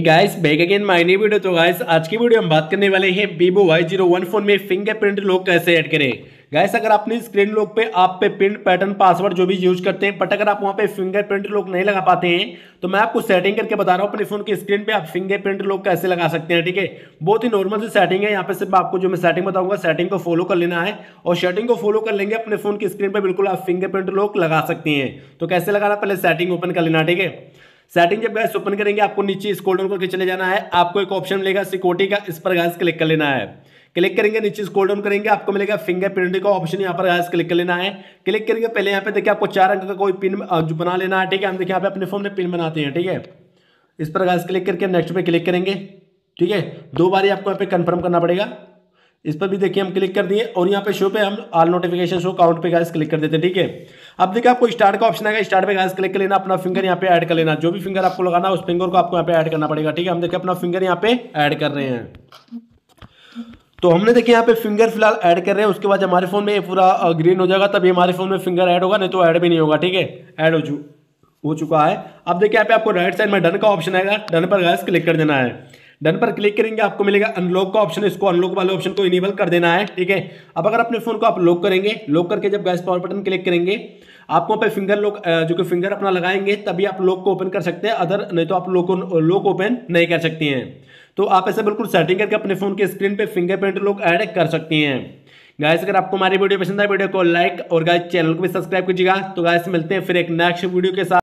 guys back again my new video तो guys आज की वीडियो हम बात करने वाले हैं Vivo Y zero one phone में फिंगरप्रिंट लॉक कैसे ऐड करें गाइस अगर आपने स्क्रीन लॉक पे आप पे प्रिंट पैटर्न पासवर्ड जो भी यूज करते हैं बट अगर आप वहाँ पे फिंगरप्रिंट लॉक नहीं लगा पाते हैं तो मैं आपको सेटिंग करके बता रहा हूँ अपने फोन की स्क्रीन पे आप फिंगरप्रिंट लॉक कैसे लगा सकते हैं ठीक है बहुत ही नॉर्मल सी सेटिंग है यहाँ पे सिर्फ आपको जो मैं सेटिंग बताऊंगा सेटिंग को फॉलो कर लेना है और सेटिंग को फॉलो कर लेंगे अपने फोन की स्क्रीन पर बिल्कुल आप फिंगरप्रिंट लॉक लगा सकते हैं तो कैसे लगाना पहले सेटिंग ओपन कर लेना ठीक है सेटिंग जब गैस ओपन करेंगे आपको नीचे इस कोल्डर करके चले जाना है आपको एक ऑप्शन मिलेगा सिक्योरिटी का इस पर गैस क्लिक कर लेना है क्लिक करेंगे नीचे स्कोल ऑन करेंगे आपको मिलेगा फिंगरप्रिंट का ऑप्शन यहाँ पर गैस क्लिक कर लेना है क्लिक करेंगे पहले यहाँ पे देखिए आपको चार अंक का कोई पिन बना लेना है ठीक है हम देखिए यहाँ पे अपने फोन में पिन बनाते हैं ठीक है इस पर गैस क्लिक करके नेक्स्ट पे क्लिक करेंगे ठीक है दो बार आपको यहाँ पे कन्फर्म करना पड़ेगा इस पर भी देखिए हम क्लिक कर दिए और यहाँ पे शो पे हम ऑल नोटिफिकेशन शो काउंट पे गाइस क्लिक कर देते हैं ठीक है अब देखिए आपको स्टार्ट का ऑप्शन आएगा स्टार्ट पे गाइस क्लिक कर लेना अपना फिंगर यहाँ पे ऐड कर लेना जो भी फिंगर आपको लगाना उस फिंगर को आपको यहाँ पे ऐड करना पड़ेगा ठीक है हम देखिए अपना फिंगर यहाँ पे ऐड कर रहे हैं तो हमने देखिए यहाँ पे फिंगर फिलहाल ऐड कर रहे हैं उसके बाद हमारे फोन में पूरा ग्रीन हो जाएगा तभी हमारे फोन में फिंगर ऐड होगा नहीं तो ऐड भी नहीं होगा ठीक है ऐड हो हो चुका है अब देखिए यहाँ पे आपको राइट साइड में डन का ऑप्शन आएगा डन पर गैस क्लिक कर देना है डन पर क्लिक करेंगे आपको मिलेगा अनलॉक का ऑप्शन इसको अनलॉक वाले ऑप्शन को इनेबल कर देना है ठीक है अब अगर अपने फोन को आप लॉक करेंगे लॉक करके जब गैस पावर बटन क्लिक करेंगे आपको पे फिंगर लॉक जो कि फिंगर अपना लगाएंगे तभी आप लॉक को ओपन कर सकते हैं अदर नहीं तो आप लॉक लॉक ओपन नहीं कर सकती हैं तो आप ऐसे बिल्कुल सेटिंग करके अपने फोन के स्क्रीन पर फिंगरप्रिंट लॉक ऐड कर सकती हैं गाइस अगर आपको हमारी वीडियो पसंद आए वीडियो को लाइक और गाइस चैनल को भी सब्सक्राइब कीजिएगा तो गाइस मिलते हैं फिर एक नेक्स्ट वीडियो के साथ